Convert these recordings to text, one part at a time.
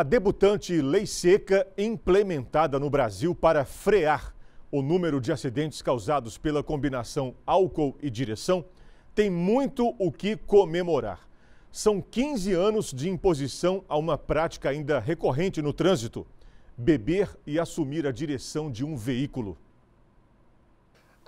A debutante lei seca implementada no Brasil para frear o número de acidentes causados pela combinação álcool e direção tem muito o que comemorar. São 15 anos de imposição a uma prática ainda recorrente no trânsito: beber e assumir a direção de um veículo.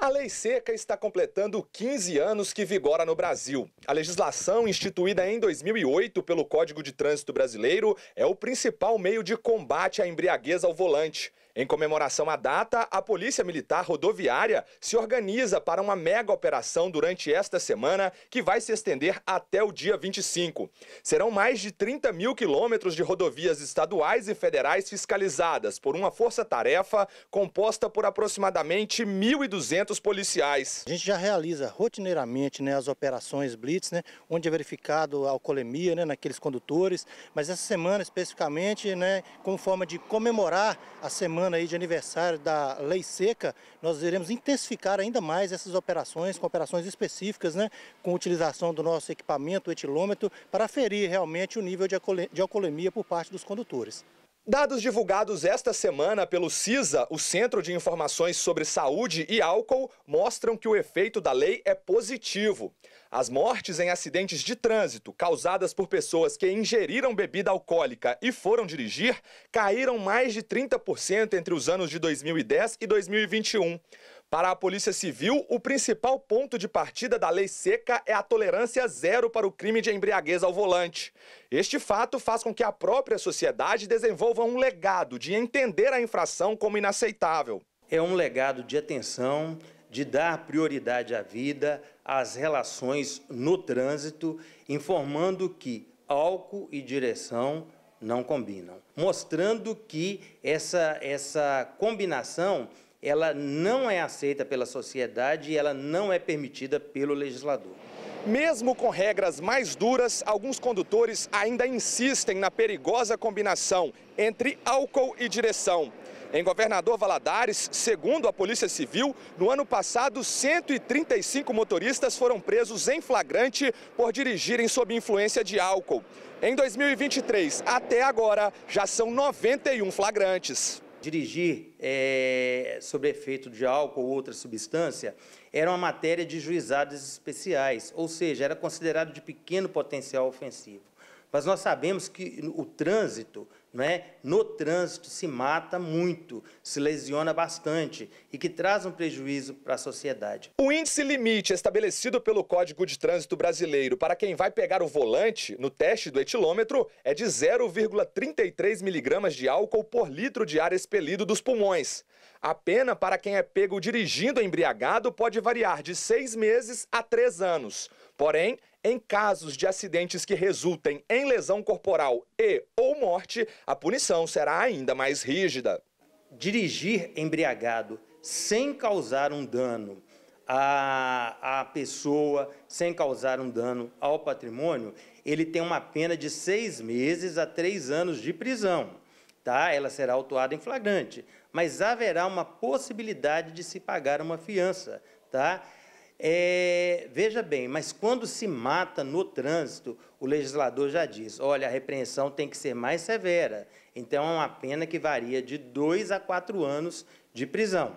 A lei seca está completando 15 anos que vigora no Brasil. A legislação, instituída em 2008 pelo Código de Trânsito Brasileiro, é o principal meio de combate à embriaguez ao volante. Em comemoração à data, a Polícia Militar Rodoviária se organiza para uma mega operação durante esta semana que vai se estender até o dia 25. Serão mais de 30 mil quilômetros de rodovias estaduais e federais fiscalizadas por uma força-tarefa composta por aproximadamente 1.200 policiais. A gente já realiza rotineiramente né, as operações Blitz, né, onde é verificado a alcoolemia né, naqueles condutores, mas essa semana especificamente, né, como forma de comemorar a semana semana aí de aniversário da Lei Seca, nós iremos intensificar ainda mais essas operações, com operações específicas, né, com utilização do nosso equipamento, etilômetro, para ferir realmente o nível de alcoolemia por parte dos condutores. Dados divulgados esta semana pelo CISA, o Centro de Informações sobre Saúde e Álcool, mostram que o efeito da lei é positivo. As mortes em acidentes de trânsito causadas por pessoas que ingeriram bebida alcoólica e foram dirigir caíram mais de 30% entre os anos de 2010 e 2021. Para a Polícia Civil, o principal ponto de partida da lei seca é a tolerância zero para o crime de embriaguez ao volante. Este fato faz com que a própria sociedade desenvolva um legado de entender a infração como inaceitável. É um legado de atenção, de dar prioridade à vida, às relações no trânsito, informando que álcool e direção não combinam, mostrando que essa, essa combinação ela não é aceita pela sociedade e ela não é permitida pelo legislador. Mesmo com regras mais duras, alguns condutores ainda insistem na perigosa combinação entre álcool e direção. Em Governador Valadares, segundo a Polícia Civil, no ano passado 135 motoristas foram presos em flagrante por dirigirem sob influência de álcool. Em 2023, até agora, já são 91 flagrantes dirigir é, sobre efeito de álcool ou outra substância era uma matéria de juizados especiais, ou seja, era considerado de pequeno potencial ofensivo. Mas nós sabemos que o trânsito né, no trânsito se mata muito, se lesiona bastante e que traz um prejuízo para a sociedade. O índice limite estabelecido pelo Código de Trânsito Brasileiro para quem vai pegar o volante no teste do etilômetro é de 0,33 miligramas de álcool por litro de ar expelido dos pulmões. A pena para quem é pego dirigindo embriagado pode variar de seis meses a três anos. Porém, em casos de acidentes que resultem em lesão corporal e ou morte, a punição será ainda mais rígida. Dirigir embriagado sem causar um dano à, à pessoa, sem causar um dano ao patrimônio, ele tem uma pena de seis meses a três anos de prisão. Tá? Ela será autuada em flagrante, mas haverá uma possibilidade de se pagar uma fiança. Tá? É, veja bem, mas quando se mata no trânsito, o legislador já diz: olha, a repreensão tem que ser mais severa. Então, é uma pena que varia de dois a quatro anos de prisão.